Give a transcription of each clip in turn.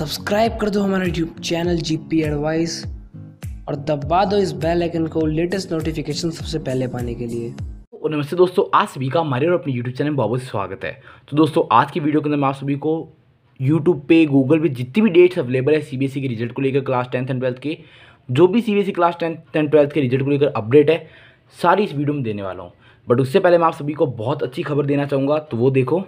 subscribe कर दो हमारा YouTube channel G P advice और दबा दो इस बेल आइकन को लेटेस्ट नोटिफिकेशन सबसे पहले पाने के लिए और नमस्ते दोस्तों आज सभी का हमारे और अपने यूट्यूब चैनल में बहुत स्वागत है तो दोस्तों आज की वीडियो के अंदर मैं आप सभी को यूट्यूब पे गूगल पे जितनी भी डेट्स अवेलेबल है सीबीएसई के रिजल्ट को लेकर क्लास टेंथ एंड ट्वेल्थ के जो भी CBSE class tenth and twelfth के रिजल्ट को लेकर अपडेट है सारी इस वीडियो में देने वाला हूँ बट उससे पहले मैं आप सभी को बहुत अच्छी खबर देना चाहूँगा तो वो देखो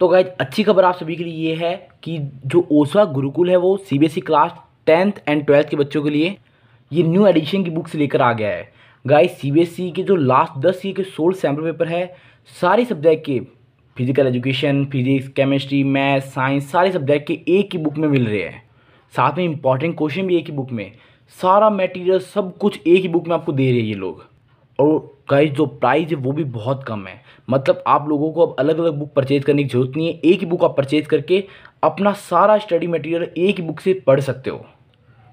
तो गाइज अच्छी खबर आप सभी के लिए ये है कि जो ओसवा गुरुकुल है वो सी क्लास टेंथ एंड ट्वेल्थ के बच्चों के लिए ये न्यू एडिशन की बुक्स लेकर आ गया है गाइज ई e के जो लास्ट दस ईयर के सोल सैम्पल पेपर है सारे सब्जेक्ट के physical education physics chemistry math science सारे सब्जेक्ट के एक ही बुक में मिल रहे हैं साथ में इंपॉर्टेंट क्वेश्चन भी एक ही बुक में सारा मटेरियल सब कुछ एक ही बुक में आपको दे रहे हैं ये लोग और गाइस जो प्राइस है वो भी बहुत कम है मतलब आप लोगों को अब अलग अलग बुक परचेज करने की जरूरत नहीं है एक ही बुक आप परचेज करके अपना सारा स्टडी मटेरियल एक ही बुक से पढ़ सकते हो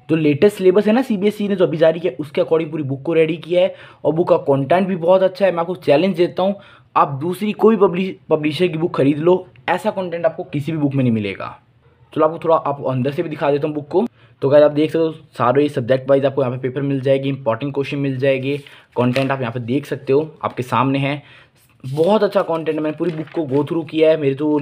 जो लेटेस्ट सिलेबस है ना सीबीएसई e ने जो अभी जारी किया उसके अकॉर्डिंग पूरी बुक को रेडी किया है और बुक का कॉन्टेंट भी बहुत अच्छा है मैं आपको चैलेंज देता हूँ आप दूसरी कोई पब्लिश पब्लिशर की बुक खरीद लो ऐसा कॉन्टेंट आपको किसी भी बुक में नहीं मिलेगा चलो आपको थोड़ा आप अंदर से भी दिखा देता हूँ बुक को तो अगर आप देख सकते हो सारे ही सब्जेक्ट वाइज आपको यहाँ पे पेपर मिल जाएगी इंपॉर्टेंट क्वेश्चन मिल जाएगी कंटेंट आप यहाँ पे देख सकते हो आपके सामने है बहुत अच्छा कंटेंट मैंने पूरी बुक को गो थ्रू किया है मेरे तो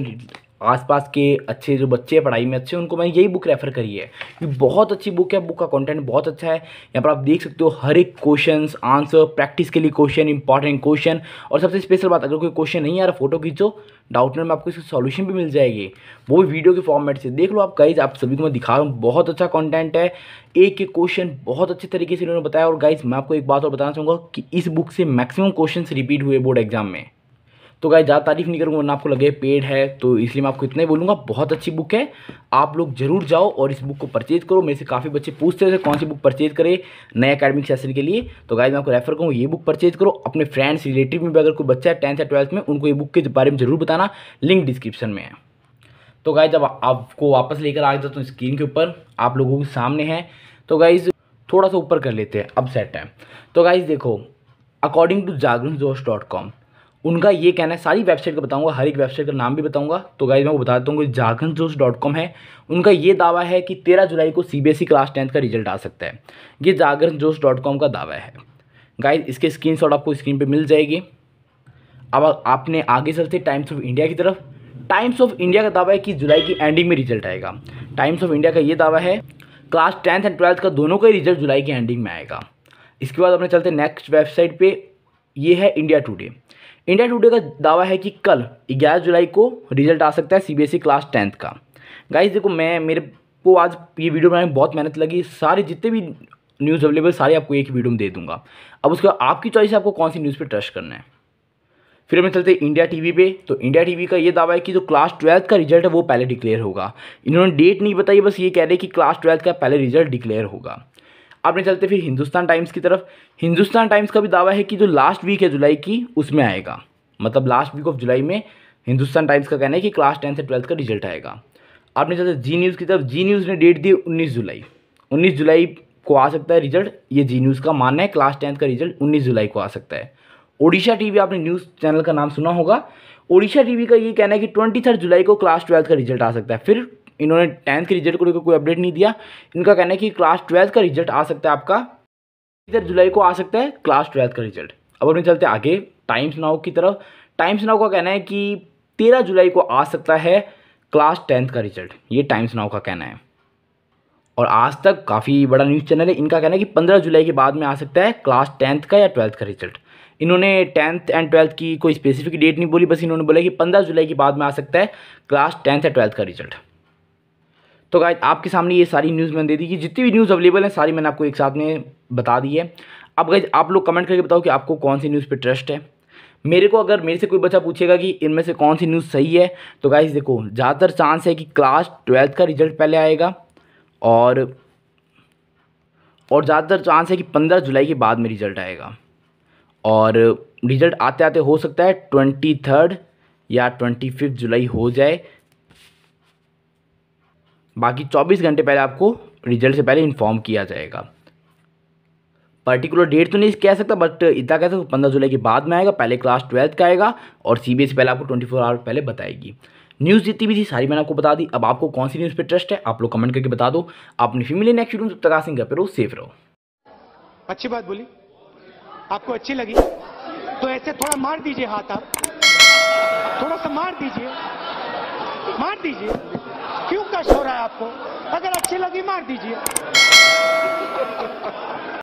आसपास के अच्छे जो बच्चे हैं पढ़ाई में अच्छे उनको मैं यही बुक रेफर करी है ये बहुत अच्छी बुक है बुक का कंटेंट बहुत अच्छा है यहाँ पर आप देख सकते हो हर एक क्वेश्चन आंसर प्रैक्टिस के लिए क्वेश्चन इंपॉर्टेंट क्वेश्चन और सबसे स्पेशल बात अगर कोई क्वेश्चन नहीं आ रहा फोटो खींचो डाउट में आपको इसकी सॉल्यूशन भी मिल जाएगी वो भी वीडियो के फॉर्मेट से देख लो आप गाइज आप सभी को मैं दिखा रहा हूँ बहुत अच्छा कॉन्टेंट है एक एक क्वेश्चन बहुत अच्छे तरीके से उन्होंने बताया और गाइज मैं आपको एक बात और बताना चाहूँगा कि इस बुक से मैक्सिमम क्वेश्चन रिपीट हुए बोर्ड एग्जाम में तो गाय ज़्यादा तारीफ़ नहीं करूँगा वरना आपको लगे पेड है तो इसलिए मैं आपको इतना ही बोलूँगा बहुत अच्छी बुक है आप लोग जरूर जाओ और इस बुक को परचेज करो मेरे से काफ़ी बच्चे पूछते थे कौन सी बुक परचेज करें नए अकेडमिक सेशन के लिए तो गाय मैं आपको रेफर करूँ ये बुक परचेज करो अपने फ्रेंड्स रिलेटिव में भी अगर कोई बच्चा है टेंथ या ट्वेल्थ में उनको ये बुक के बारे में जरूर बताना लिंक डिस्क्रिप्शन में है तो गाय जब आपको वापस लेकर आ जाता हूँ स्क्रीन के ऊपर आप लोगों के सामने है तो गाइज थोड़ा सा ऊपर कर लेते हैं अब सेट है तो गाइज देखो अकॉर्डिंग टू जागरण जोश डॉट कॉम उनका ये कहना है सारी वेबसाइट का बताऊंगा हर एक वेबसाइट का नाम भी बताऊंगा तो गाइज मैं बता देता हूँ झारखंड जोश डॉट कॉम है उनका ये दावा है कि तेरह जुलाई को ई क्लास टेंथ का रिजल्ट आ सकता है ये जागरण जोश डॉट कॉम का दावा है गाइज इसके स्क्रीन शॉट आपको स्क्रीन पर मिल जाएगी अब आपने आगे चलते टाइम्स ऑफ इंडिया की तरफ टाइम्स ऑफ इंडिया का दावा है कि जुलाई की एंडिंग में रिजल्ट आएगा टाइम्स ऑफ इंडिया का ये दावा है क्लास टेंथ एंड ट्वेल्थ का दोनों का ही रिजल्ट जुलाई की एंडिंग में आएगा इसके बाद अपने चलते नेक्स्ट वेबसाइट पे ये है इंडिया टुडे इंडिया टुडे का दावा है कि कल 11 जुलाई को रिजल्ट आ सकता है सीबीएसई क्लास टेंथ का गाइस देखो मैं मेरे को आज ये वीडियो बनाने में बहुत मेहनत लगी सारे जितने भी न्यूज़ अवेलेबल सारे आपको एक वीडियो में दे दूंगा अब उसके बाद आपकी चॉइस है आपको कौन सी न्यूज़ पर ट्रस्ट करना है फिर हमें चलते हैं इंडिया टीवी पे तो इंडिया टीवी का ये दावा है कि जो क्लास ट्वेल्थ का रिजल्ट है वो पहले डिक्लेयर होगा इन्होंने डेट नहीं बताई बस ये कह रहे हैं कि क्लास ट्वेल्थ का पहले रिजल्ट डिक्लेयर होगा आपने चलते फिर हिंदुस्तान टाइम्स की तरफ हिंदुस्तान टाइम्स का भी दावा है कि जो लास्ट वीक है जुलाई की उसमें आएगा मतलब लास्ट वीक ऑफ जुलाई में हिंदुस्तान टाइम्स का कहना है कि क्लास टेंथ से ट्वेल्थ का रिजल्ट आएगा आपने चलते जी न्यूज़ की तरफ जी न्यूज़ ने डेट दी उन्नीस जुलाई उन्नीस जुलाई को आ सकता है रिजल्ट ये जी न्यूज़ का मानना है क्लास टेंथ का रिजल्ट उन्नीस जुलाई को आ सकता है ओडिशा टीवी आपने न्यूज़ चैनल का नाम सुना होगा ओडिशा टीवी का ये कहना है कि ट्वेंटी थर्ड जुलाई को क्लास ट्वेल्थ का रिजल्ट आ सकता है फिर इन्होंने टेंथ के रिजल्ट को लेकर कोई अपडेट नहीं दिया इनका कहना है कि क्लास ट्वेल्थ का रिजल्ट आ सकता है आपका इधर जुलाई को आ सकता है क्लास ट्वेल्थ का रिजल्ट अब अपने चलते आगे टाइम्स नाउ की तरफ टाइम्स नाउ का कहना है कि तेरह जुलाई को आ सकता है क्लास टेंथ का रिजल्ट ये टाइम्स नाउ का कहना है और आज तक काफ़ी बड़ा न्यूज़ चैनल है इनका कहना है कि पंद्रह जुलाई के बाद में आ सकता है क्लास टेंथ का या ट्वेल्थ का रिजल्ट इन्होंने टेंथ एंड ट्वेल्थ की कोई स्पेसिफिक डेट नहीं बोली बस इन्होंने बोला कि पंद्रह जुलाई के बाद में आ सकता है क्लास टेंथ या ट्वेल्थ का रिजल्ट तो गाय आपके सामने ये सारी न्यूज़ मैंने दे दी कि जितनी भी न्यूज़ अवेलेबल है सारी मैंने आपको एक साथ में बता दी है अब गाय आप लोग कमेंट करके बताओ कि आपको कौन सी न्यूज़ पर ट्रस्ट है मेरे को अगर मेरे से कोई बच्चा पूछेगा कि इनमें से कौन सी न्यूज़ सही है तो गाइज देखो ज़्यादातर चांस है कि क्लास ट्वेल्थ का रिजल्ट पहले आएगा और और ज़्यादातर चांस है कि पंद्रह जुलाई के बाद में रिज़ल्ट आएगा और रिज़ल्ट आते आते हो सकता है ट्वेंटी थर्ड या ट्वेंटी फिफ्थ जुलाई हो जाए बाकी 24 घंटे पहले आपको रिजल्ट से पहले इन्फॉर्म किया जाएगा पर्टिकुलर डेट तो नहीं कह सकता बट इतना कह सकता पंद्रह जुलाई के बाद में आएगा पहले क्लास ट्वेल्थ का आएगा और सी बी पहले आपको ट्वेंटी फोर आवर पहले बताएगी न्यूज़ जितनी भी थी सारी मैंने आपको बता दी अब आपको कौन सी न्यूज़ पे ट्रस्ट है आप लोग कमेंट करके बता दो आप अपनी मिले नेक्स्ट वीडियो तक सिंह पे रहो सेफ रहो अच्छी बात बोली आपको अच्छी लगी तो ऐसे थोड़ा मार दीजिए हाथ आप थोड़ा सा मार दीजिए मार दीजिए क्यों कष्ट हो रहा है आपको अगर अच्छी लगी मार दीजिए